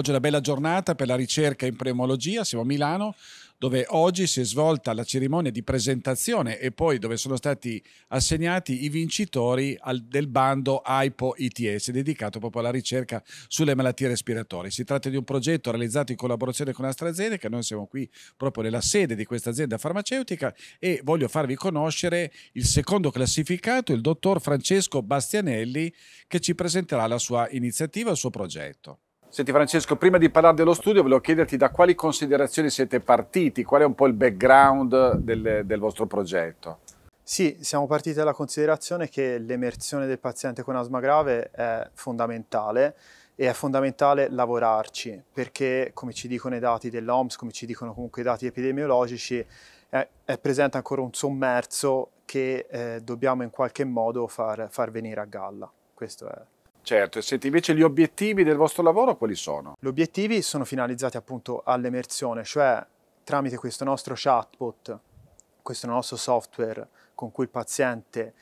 Oggi è una bella giornata per la ricerca in preomologia, siamo a Milano dove oggi si è svolta la cerimonia di presentazione e poi dove sono stati assegnati i vincitori al, del bando AIPO ITS dedicato proprio alla ricerca sulle malattie respiratorie. Si tratta di un progetto realizzato in collaborazione con AstraZeneca, noi siamo qui proprio nella sede di questa azienda farmaceutica e voglio farvi conoscere il secondo classificato, il dottor Francesco Bastianelli, che ci presenterà la sua iniziativa, il suo progetto. Senti Francesco, prima di parlare dello studio volevo chiederti da quali considerazioni siete partiti, qual è un po' il background del, del vostro progetto? Sì, siamo partiti dalla considerazione che l'emersione del paziente con asma grave è fondamentale e è fondamentale lavorarci perché, come ci dicono i dati dell'OMS, come ci dicono comunque i dati epidemiologici, è, è presente ancora un sommerso che eh, dobbiamo in qualche modo far, far venire a galla. Questo è Certo, e senti invece gli obiettivi del vostro lavoro quali sono? Gli obiettivi sono finalizzati appunto all'emersione, cioè tramite questo nostro chatbot, questo nostro software con cui il paziente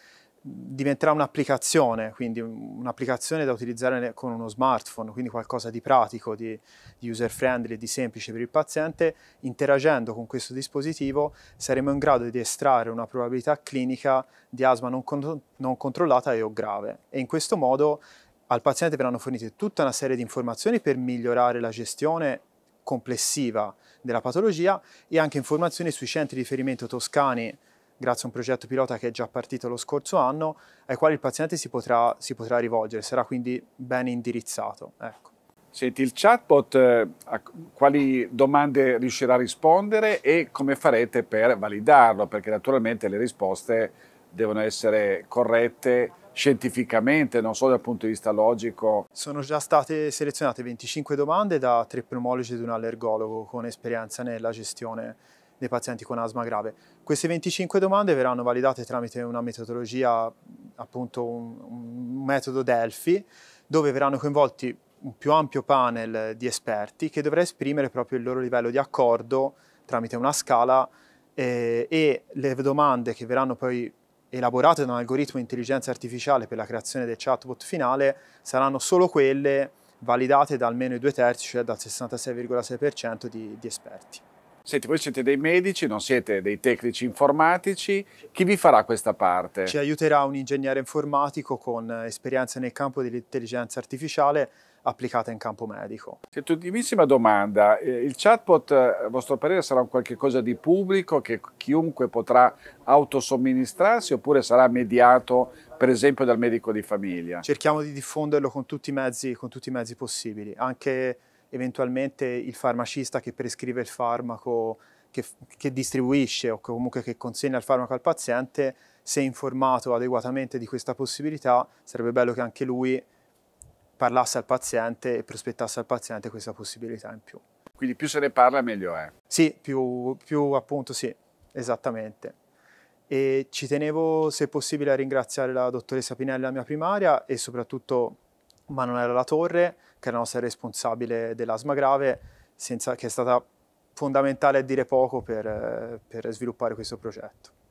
diventerà un'applicazione, quindi un'applicazione da utilizzare con uno smartphone, quindi qualcosa di pratico, di, di user friendly, di semplice per il paziente, interagendo con questo dispositivo saremo in grado di estrarre una probabilità clinica di asma non, con non controllata e o grave e in questo modo al paziente verranno fornite tutta una serie di informazioni per migliorare la gestione complessiva della patologia e anche informazioni sui centri di riferimento toscani grazie a un progetto pilota che è già partito lo scorso anno, ai quali il paziente si potrà, si potrà rivolgere, sarà quindi ben indirizzato. Ecco. Senti, il chatbot eh, a quali domande riuscirà a rispondere e come farete per validarlo? Perché naturalmente le risposte devono essere corrette scientificamente, non solo dal punto di vista logico. Sono già state selezionate 25 domande da tre pneumologi ed un allergologo con esperienza nella gestione dei pazienti con asma grave. Queste 25 domande verranno validate tramite una metodologia, appunto un, un metodo Delphi, dove verranno coinvolti un più ampio panel di esperti che dovrà esprimere proprio il loro livello di accordo tramite una scala eh, e le domande che verranno poi elaborate da un algoritmo di intelligenza artificiale per la creazione del chatbot finale saranno solo quelle validate da almeno i due terzi, cioè dal 66,6% di, di esperti. Senti, voi siete dei medici, non siete dei tecnici informatici, chi vi farà questa parte? Ci aiuterà un ingegnere informatico con esperienza nel campo dell'intelligenza artificiale applicata in campo medico. Senti, ultimissima domanda, eh, il chatbot eh, a vostro parere sarà un qualche cosa di pubblico che chiunque potrà autosomministrarsi oppure sarà mediato per esempio dal medico di famiglia? Cerchiamo di diffonderlo con tutti i mezzi, tutti i mezzi possibili, anche eventualmente il farmacista che prescrive il farmaco che, che, distribuisce o comunque che consegna il farmaco al paziente, se informato adeguatamente di questa possibilità, sarebbe bello che anche lui parlasse al paziente e prospettasse al paziente questa possibilità in più. Quindi più se ne parla meglio è? Sì, più, più appunto sì, esattamente. E ci tenevo se possibile a ringraziare la dottoressa Pinelli, la mia primaria, e soprattutto Manuela La Torre, che è la nostra responsabile dell'asma grave, senza, che è stata fondamentale a dire poco per, per sviluppare questo progetto.